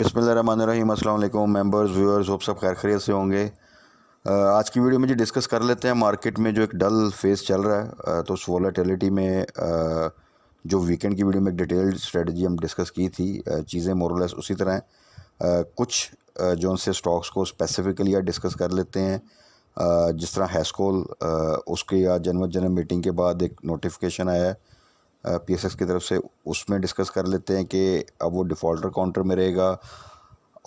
बिसमीम अल्लाम members viewers hope सब खैर खरीत से होंगे आज की वीडियो में जो डिस्कस कर लेते हैं मार्केट में जो एक डल फेस चल रहा है तो उस वॉलेटिलिटी में जो वीकेंड की वीडियो में एक डिटेल्ड स्ट्रेटजी हम डिस्कस की थी चीज़ें मोरलेस उसी तरह हैं कुछ जो उनसे स्टॉक्स को स्पेसिफिकली आज डिस्कस कर लेते हैं जिस तरह हैस्कोल उसके आज जनवत जनरल मीटिंग के बाद एक नोटिफिकेशन आया है पी एस की तरफ से उसमें डिस्कस कर लेते हैं कि अब वो डिफ़ॉल्टर काउंटर में रहेगा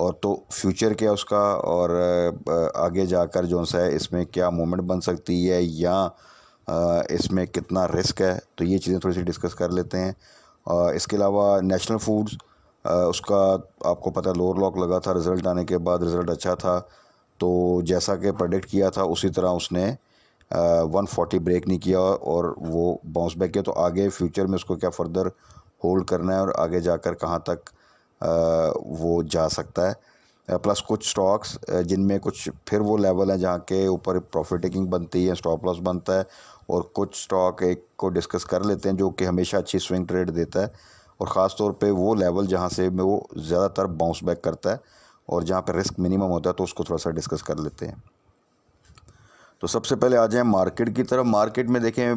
और तो फ्यूचर क्या है उसका और आगे जाकर जो सा है इसमें क्या मूवमेंट बन सकती है या इसमें कितना रिस्क है तो ये चीज़ें थोड़ी सी डिस्कस कर लेते हैं इसके अलावा नेशनल फूड्स उसका आपको पता लोअर लॉक लगा था रिज़ल्ट आने के बाद रिज़ल्ट अच्छा था तो जैसा कि प्रोडिक्ट किया था उसी तरह उसने वन फोर्टी ब्रेक नहीं किया और वो बाउंस बैक किया तो आगे फ्यूचर में उसको क्या फर्दर होल्ड करना है और आगे जाकर कहाँ तक आ, वो जा सकता है प्लस कुछ स्टॉक्स जिनमें कुछ फिर वो लेवल है जहाँ के ऊपर प्रॉफिट टेकिंग बनती है स्टॉप लॉस बनता है और कुछ स्टॉक एक को डिस्कस कर लेते हैं जो कि हमेशा अच्छी स्विंग ट्रेड देता है और ख़ास तौर पर वो लेवल जहाँ से वो ज़्यादातर बाउंस बैक करता है और जहाँ पर रिस्क मिनिमम होता है तो उसको थोड़ा सा डिस्कस कर लेते हैं तो सबसे पहले आ जाए मार्केट की तरफ मार्केट में देखें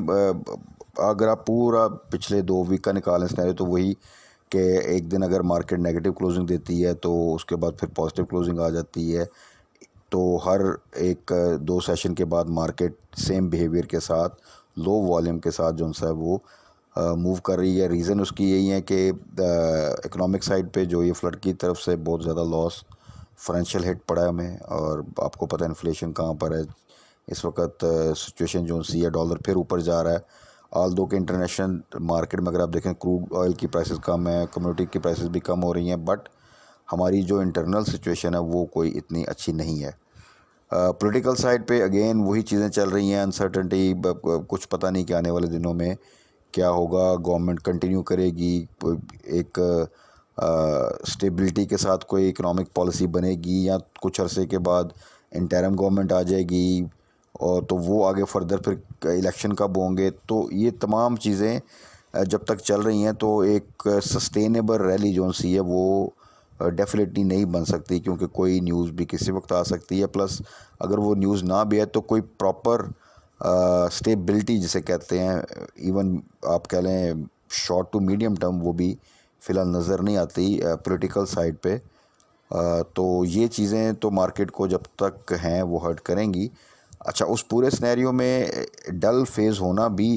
अगर आप पूरा पिछले दो वीक का निकालें सारे तो वही कि एक दिन अगर मार्केट नेगेटिव क्लोजिंग देती है तो उसके बाद फिर पॉजिटिव क्लोजिंग आ जाती है तो हर एक दो सेशन के बाद मार्केट सेम बिहेवियर के साथ लो वॉल्यूम के साथ जो सा वो मूव कर रही है रीज़न उसकी यही है कि इकोनॉमिक साइड पे जो ये फ्लड की तरफ से बहुत ज़्यादा लॉस फाइनेंशियल हिट पड़ा है हमें और आपको पता है इन्फ्लेशन कहाँ पर है इस वक्त सिचुएशन जो सी है डॉलर फिर ऊपर जा रहा है आल दो के इंटरनेशनल मार्केट में अगर आप देखें क्रूड ऑयल की प्राइसेस कम है कम्योडिटी की प्राइसेस भी कम हो रही हैं बट हमारी जो इंटरनल सिचुएशन है वो कोई इतनी अच्छी नहीं है पॉलिटिकल uh, साइड पे अगेन वही चीज़ें चल रही हैं अनसर्टनटी कुछ पता नहीं कि आने वाले दिनों में क्या होगा गवर्नमेंट कंटिन्यू करेगी एक स्टेबिलिटी uh, के साथ कोई इकोनॉमिक पॉलिसी बनेगी या कुछ अरसे के बाद इंटरम गवर्नमेंट आ जाएगी और तो वो आगे फर्दर फिर इलेक्शन कब होंगे तो ये तमाम चीज़ें जब तक चल रही हैं तो एक सस्टेनेबल रैली जो सी है वो डेफिनेटली नहीं बन सकती क्योंकि कोई न्यूज़ भी किसी वक्त आ सकती है प्लस अगर वो न्यूज़ ना भी है तो कोई प्रॉपर स्टेबिलिटी जिसे कहते हैं इवन आप कह लें शॉर्ट टू मीडियम टर्म वो भी फ़िलहाल नज़र नहीं आती पॉलिटिकल साइड पे आ, तो ये चीज़ें तो मार्केट को जब तक हैं वो हर्ट करेंगी अच्छा उस पूरे स्नैरियो में डल फेज़ होना भी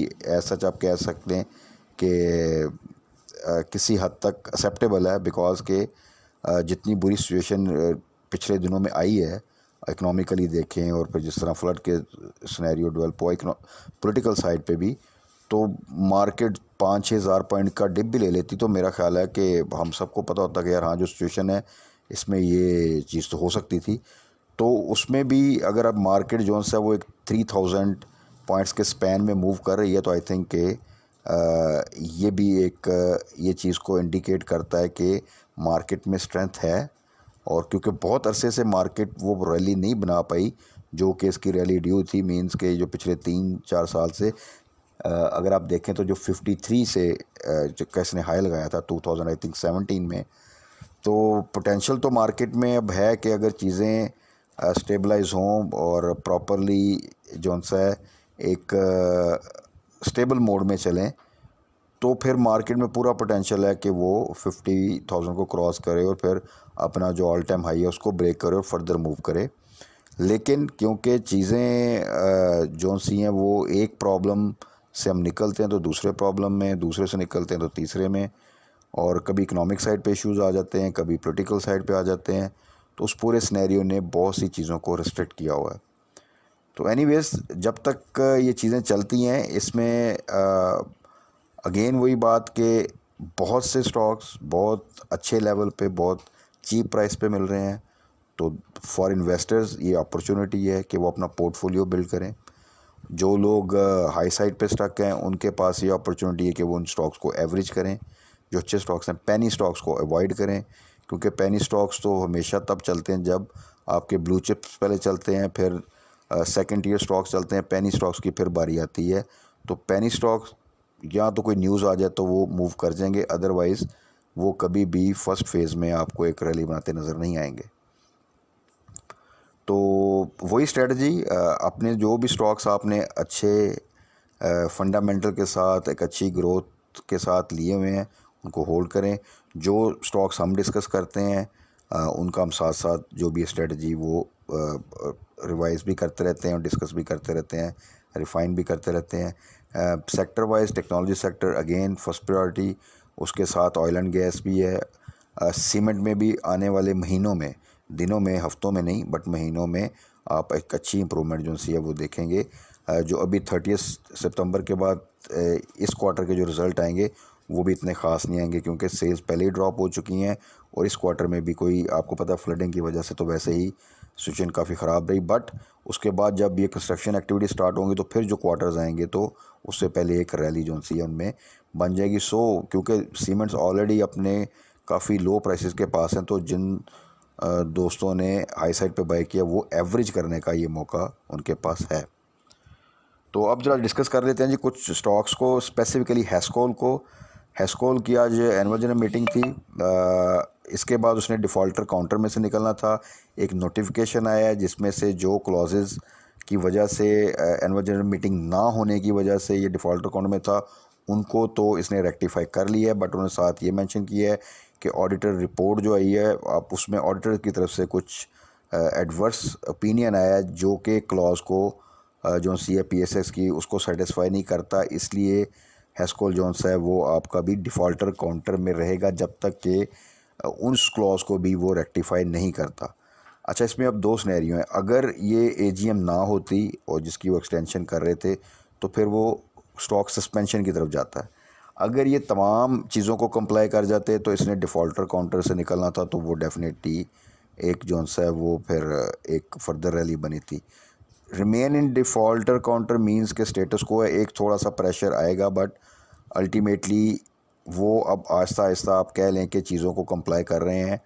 सच आप कह सकते हैं कि किसी हद तक एक्सेप्टेबल है बिकॉज के जितनी बुरी सिचुएशन पिछले दिनों में आई है इकनॉमिकली देखें और फिर जिस तरह फ्लड के स्नैरियो डेवलप हुआ पॉलिटिकल साइड पे भी तो मार्केट पाँच छः हज़ार पॉइंट का डिप भी ले लेती तो मेरा ख्याल है कि हम सबको पता होता कि यार हाँ जो सिचुएशन है इसमें ये चीज़ तो हो सकती थी तो उसमें भी अगर अब मार्केट जो है वो एक थ्री थाउजेंड पॉइंट्स के स्पैन में मूव कर रही है तो आई थिंक के ये भी एक ये चीज़ को इंडिकेट करता है कि मार्केट में स्ट्रेंथ है और क्योंकि बहुत अरसे से मार्केट वो रैली नहीं बना पाई जो कि इसकी रैली ड्यू थी मींस के जो पिछले तीन चार साल से अगर आप देखें तो जो 53 से जो कैसने हाई लगाया था 2000 आई थिंक 17 में तो पोटेंशियल तो मार्केट में अब है कि अगर चीज़ें स्टेबलाइज हों और प्रॉपरली जो सा एक स्टेबल मोड में चलें तो फिर मार्केट में पूरा पोटेंशियल है कि वो फिफ्टी थाउजेंड को क्रॉस करे और फिर अपना जो ऑल टाइम हाई है उसको ब्रेक करे और फर्दर मूव करे लेकिन क्योंकि चीज़ें जो सी हैं वो एक प्रॉब्लम से हम निकलते हैं तो दूसरे प्रॉब्लम में दूसरे से निकलते हैं तो तीसरे में और कभी इकोनॉमिक साइड पे इश्यूज़ आ जाते हैं कभी पोलिटिकल साइड पर आ जाते हैं तो उस पूरे स्नैरियो ने बहुत सी चीज़ों को रिस्ट्रिक्ट किया हुआ है तो एनीवेज जब तक ये चीज़ें चलती हैं इसमें अगेन वही बात कि बहुत से स्टॉक्स बहुत अच्छे लेवल पे बहुत चीप प्राइस पे मिल रहे हैं तो फॉर इन्वेस्टर्स ये अपॉर्चुनिटी है कि वो अपना पोर्टफोलियो बिल्ड करें जो लोग हाई साइड पे स्टक हैं उनके पास ये अपॉर्चुनिटी है कि वो उन स्टॉक्स को एवरेज करें जो अच्छे स्टॉक्स हैं पैनी स्टॉक्स को अवॉइड करें क्योंकि पैनी स्टॉक्स तो हमेशा तब चलते हैं जब आपके ब्लू चिप्स पहले चलते हैं फिर सेकेंड ईयर स्टॉक्स चलते हैं पैनी स्टॉक्स की फिर बारी आती है तो पैनी स्टॉक्स या तो कोई न्यूज़ आ जाए तो वो मूव कर जाएंगे अदरवाइज़ वो कभी भी फर्स्ट फेज़ में आपको एक रैली बनाते नज़र नहीं आएंगे तो वही स्ट्रेटजी अपने जो भी स्टॉक्स आपने अच्छे फंडामेंटल के साथ एक अच्छी ग्रोथ के साथ लिए हुए हैं उनको होल्ड करें जो स्टॉक्स हम डिस्कस करते हैं उनका हम साथ साथ जो भी स्ट्रेटजी वो रिवाइज भी करते रहते हैं और डिस्कस भी करते रहते हैं रिफ़ाइन भी करते रहते हैं sector wise technology sector again first priority उसके साथ ऑयल एंड गैस भी है सीमेंट में भी आने वाले महीनों में दिनों में हफ्तों में नहीं बट महीनों में आप एक अच्छी इंप्रूवमेंट जो सी है वो देखेंगे जो अभी थर्टी सितंबर के बाद इस क्वार्टर के जो रिज़ल्ट आएंगे वो भी इतने ख़ास नहीं आएंगे क्योंकि सेल्स पहले ही ड्रॉप हो चुकी हैं और इस क्वार्टर में भी कोई आपको पता फ्लडिंग की वजह से तो वैसे ही सिचुएशन काफ़ी ख़राब रही बट उसके बाद जब ये कंस्ट्रक्शन एक्टिविटी स्टार्ट होंगी तो फिर जो क्वार्टर्स आएंगे तो उससे पहले एक रैली जो सी उनमें बन जाएगी सो क्योंकि सीमेंट्स ऑलरेडी अपने काफ़ी लो प्राइसेस के पास हैं तो जिन दोस्तों ने हाई साइड पे बाई किया वो एवरेज करने का ये मौका उनके पास है तो अब जरा डिस्कस कर लेते हैं जी कुछ स्टॉक्स को स्पेसिफ़िकली हैस्कोल को हैस्कोल की आज एनुअल मीटिंग थी आ, इसके बाद उसने डिफ़ॉल्टर काउंटर में से निकलना था एक नोटिफिकेशन आया जिसमें से जो क्लॉजेज़ की वजह से एनुअल जनरल मीटिंग ना होने की वजह से ये डिफ़ॉल्टर अकाउंट में था उनको तो इसने रेक्टिफाई कर लिया है बट उन्होंने साथ ये मेंशन किया है कि ऑडिटर रिपोर्ट जो आई है आप उसमें ऑडिटर की तरफ से कुछ एडवर्स ओपिनियन आया है जो कि क्लॉज को जो C A P S S की उसको सेटिस्फाई नहीं करता इसलिए हैस्कोल जोन्स है वो आपका भी डिफ़ॉल्टर काउंटर में रहेगा जब तक कि उस क्लॉज को भी वो रेक्टिफाई नहीं करता अच्छा इसमें अब दो स्नैरियो हैं अगर ये ए ना होती और जिसकी वो एक्सटेंशन कर रहे थे तो फिर वो स्टॉक सस्पेंशन की तरफ जाता है अगर ये तमाम चीज़ों को कंप्लाई कर जाते तो इसने डिफ़ॉल्टर काउंटर से निकलना था तो वो डेफिनेटली एक जो है वो फिर एक फर्दर रैली बनी थी remain in defaulter counter means के स्टेटस को है एक थोड़ा सा प्रेशर आएगा बट अल्टीमेटली वो अब आहिस्ता आहिस्ता आप कह लें कि चीज़ों को कंप्लाई कर रहे हैं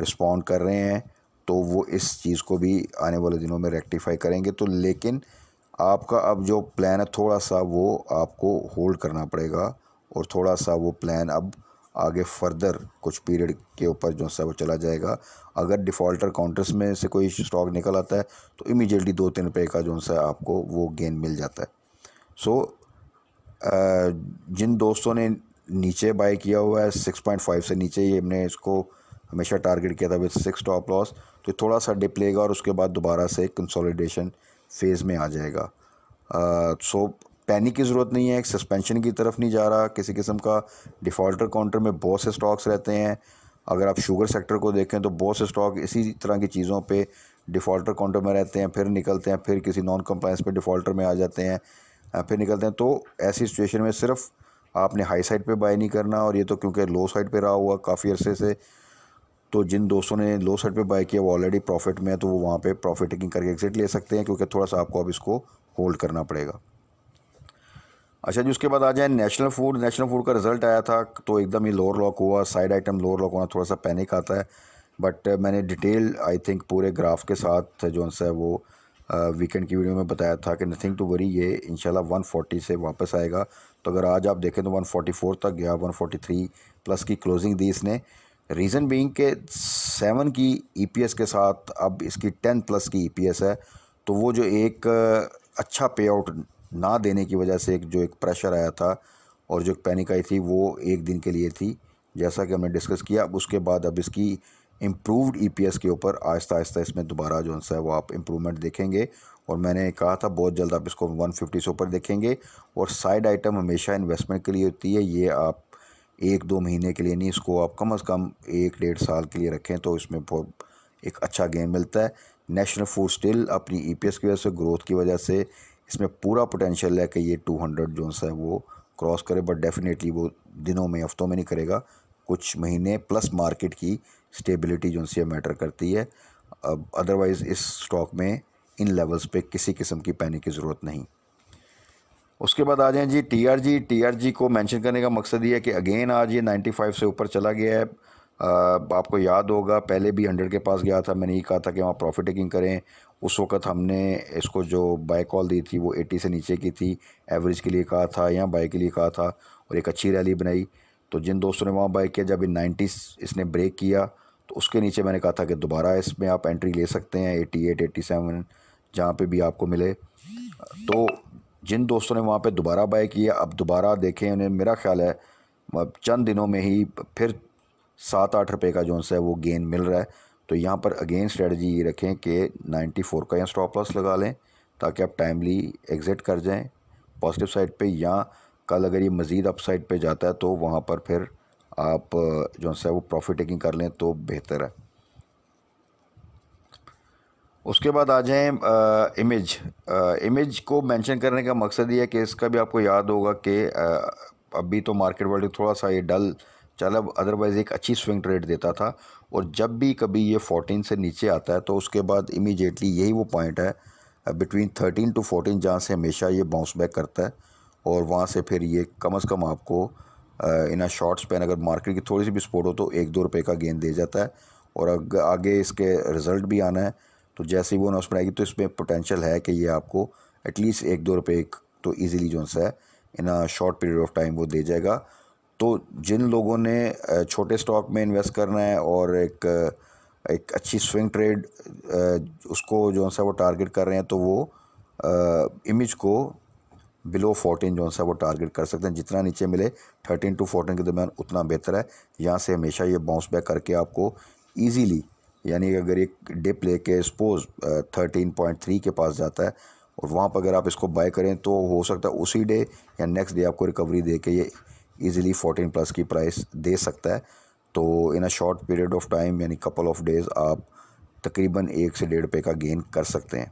रिस्पॉन्ड कर रहे हैं तो वो इस चीज़ को भी आने वाले दिनों में रेक्टिफाई करेंगे तो लेकिन आपका अब जो प्लान है थोड़ा सा वो आपको होल्ड करना पड़ेगा और थोड़ा सा वो प्लान अब आगे फर्दर कुछ पीरियड के ऊपर जो है वो चला जाएगा अगर डिफ़ॉल्टर काउंटर्स में से कोई स्टॉक निकल आता है तो इमीडिएटली दो तीन रुपये का जो सा आपको वो गेन मिल जाता है सो जिन दोस्तों ने नीचे बाय किया हुआ है सिक्स पॉइंट फाइव से नीचे ही हमने इसको हमेशा टारगेट किया था विद सिक्स टॉप लॉस तो थोड़ा सा डिप लेगा और उसके बाद दोबारा से कंसोलिडेशन फेज़ में आ जाएगा सो so, पैनिक की ज़रूरत नहीं है एक सस्पेंशन की तरफ नहीं जा रहा किसी किस्म का डिफ़ॉल्टर काउंटर में बहुत से स्टॉक्स रहते हैं अगर आप शुगर सेक्टर को देखें तो बहुत से स्टॉक इसी तरह की चीज़ों पे डिफ़ॉल्टर काउंटर में रहते हैं फिर निकलते हैं फिर किसी नॉन कंप्लाइंस पे डिफ़ॉल्टर में आ जाते हैं फिर निकलते हैं तो ऐसी सिचुएशन में सिर्फ आपने हाई साइड पे बाय नहीं करना और ये तो क्योंकि लो साइड पे रहा हुआ काफ़ी अरसे से तो जिन दोस्तों ने लो साइड पे बाय किया वो ऑलरेडी प्रॉफिट में है तो वो वहाँ पे प्रॉफिट टेकिंग करके एग्जिट ले सकते हैं क्योंकि थोड़ा सा आपको अब इसको होल्ड करना पड़ेगा अच्छा जी उसके बाद आ जाए नेशनल फूड नेशनल फूड का रिजल्ट आया था तो एकदम ही लोअर लॉक हुआ साइड आइटम लोअर लॉक होना थोड़ा सा पैनिक आता है बट मैंने डिटेल आई थिंक पूरे ग्राफ के साथ जो है वो वीकेंड की वीडियो में बताया था कि नथिंग टू वरी ये इनशाला 140 से वापस आएगा तो अगर आज आप देखें तो 144 तक गया 143 प्लस की क्लोजिंग दी इसने रीज़न बीइंग के सेवन की ईपीएस e के साथ अब इसकी टेन प्लस की ईपीएस e है तो वो जो एक अच्छा पे आउट ना देने की वजह से एक जो एक प्रेशर आया था और जो पैनिक आई थी वो एक दिन के लिए थी जैसा कि हमने डिस्कस किया अब उसके बाद अब इसकी इम्प्रूवड एस e के ऊपर आहिस्ता आहिस्ता इसमें दोबारा जो है वो आप इम्प्रूवमेंट देखेंगे और मैंने कहा था बहुत जल्द आप इसको 150 से ऊपर देखेंगे और साइड आइटम हमेशा इन्वेस्टमेंट के लिए होती है ये आप एक दो महीने के लिए नहीं इसको आप कम अज़ कम एक डेढ़ साल के लिए रखें तो इसमें बहुत एक अच्छा गेम मिलता है नेशनल फूड स्टिल अपनी एस e की वजह से ग्रोथ की वजह से इसमें पूरा पोटेंशियल है कि ये हंड्रेड जो है वो क्रॉस करे बट डेफिनेटली वो दिनों में हफ्तों में नहीं करेगा कुछ महीने प्लस मार्केट की स्टेबिलिटी जो सी मैटर करती है अब अदरवाइज़ इस स्टॉक में इन लेवल्स पे किसी किस्म की पैनिक की ज़रूरत नहीं उसके बाद आ जाएं जी टीआरजी टीआरजी को मेंशन करने का मकसद ये है कि अगेन आज ये 95 से ऊपर चला गया है आपको याद होगा पहले भी 100 के पास गया था मैंने ये कहा था कि वहाँ प्रॉफिट टेकिंग करें उस वक्त हमने इसको जो बाय कॉल दी थी वो 80 से नीचे की थी एवरेज के लिए कहा था या बाय के लिए कहा था और एक अच्छी रैली बनाई तो जिन दोस्तों ने वहाँ बाई किया जब इन नाइन्टी इसने ब्रेक किया तो उसके नीचे मैंने कहा था कि दोबारा इसमें आप एंट्री ले सकते हैं एटी एट एटी सेवन जहाँ पर भी आपको मिले तो जिन दोस्तों ने वहाँ पर दोबारा बाई किया अब दोबारा देखें उन्हें मेरा ख्याल है चंद दिनों में ही फिर सात आठ रुपये का जो है वो गेन मिल रहा है तो यहाँ पर अगेन स्ट्रेटजी ये रखें कि नाइन्टी फोर का यहाँ स्टॉप लॉस लगा लें ताकि आप टाइमली एग्ज़िट कर जाएं पॉजिटिव साइड पे या कल अगर ये मज़ीद अप साइड पर जाता है तो वहाँ पर फिर आप जो है वो प्रॉफिट टेकिंग कर लें तो बेहतर है उसके बाद आ जाएँ इमेज आ, इमेज को मेंशन करने का मकसद ये है कि इसका भी आपको याद होगा कि अभी तो मार्केट वर्ल्ड थोड़ा सा ये डल चला अदरवाइज़ एक अच्छी स्विंग ट्रेड देता था और जब भी कभी ये फोटीन से नीचे आता है तो उसके बाद इमीजिएटली यही वो पॉइंट है बिटवीन थर्टीन टू फोर्टीन जहाँ से हमेशा ये बाउंस बैक करता है और वहाँ से फिर ये कम अज़ कम आपको इन शॉर्ट्स पेन अगर मार्केट की थोड़ी सी भी सपोर्ट हो तो एक दो रुपये का गेंद दे जाता है और अग, आगे इसके रिज़ल्ट भी आना है तो जैसे ही वो अनाउंसमेंट आएगी तो इसमें पोटेंशियल है कि ये आपको एटलीस्ट एक दो रुपये तो ईजिली जो है in short period of time वो दे जाएगा तो जिन लोगों ने छोटे स्टॉक में इन्वेस्ट करना है और एक एक अच्छी स्विंग ट्रेड उसको जो है वो टारगेट कर रहे हैं तो वो इमेज को बिलो फोर्टीन जो है वो टारगेट कर सकते हैं जितना नीचे मिले थर्टीन टू फोर्टीन के दरमियान उतना बेहतर है यहाँ से हमेशा ये बाउंस बैक करके आपको ईजीली यानी अगर एक डिप लेके सपोज थर्टीन पॉइंट थ्री के पास जाता है और वहाँ पर अगर आप इसको बाय करें तो हो सकता है उसी डे या नेक्स्ट डे आपको रिकवरी दे के ये ईजिली फोर्टीन प्लस की प्राइस दे सकता है तो in uh short period of time यानी कपल ऑफ डेज़ आप तकरीबन एक से डेढ़ रुपये का गेन कर सकते हैं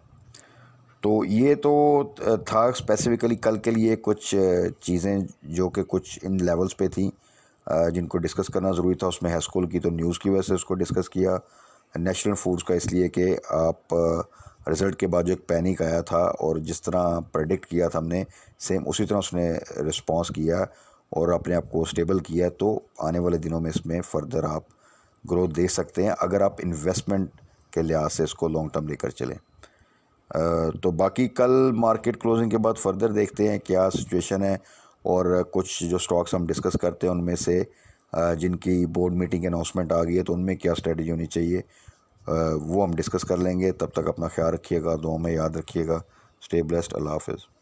तो ये तो था स्पेसिफ़िकली कल के लिए कुछ चीज़ें जो कि कुछ इन लेवल्स पे थी जिनको डिस्कस करना ज़रूरी था उसमें हैस्कूल की तो न्यूज़ की वजह से उसको डिस्कस किया नेशनल फूड्स का इसलिए कि आप रिज़ल्ट के बाद जो एक पैनिक आया था और जिस तरह प्रडिक्ट किया था हमने सेम उसी तरह उसने रिस्पॉन्स किया और अपने आप को स्टेबल किया तो आने वाले दिनों में इसमें फ़र्दर आप ग्रोथ दे सकते हैं अगर आप इन्वेस्टमेंट के लिहाज से इसको लॉन्ग टर्म लेकर चलें तो बाकी कल मार्केट क्लोजिंग के बाद फर्दर देखते हैं क्या सिचुएशन है और कुछ जो स्टॉक्स हम डिस्कस करते हैं उनमें से जिनकी बोर्ड मीटिंग अनाउंसमेंट आ गई है तो उनमें क्या स्ट्रेटजी होनी चाहिए वो हम डिस्कस कर लेंगे तब तक अपना ख्याल रखिएगा दो में याद रखिएगा स्टे ब्लेस्ड अल्लाह हाफिज़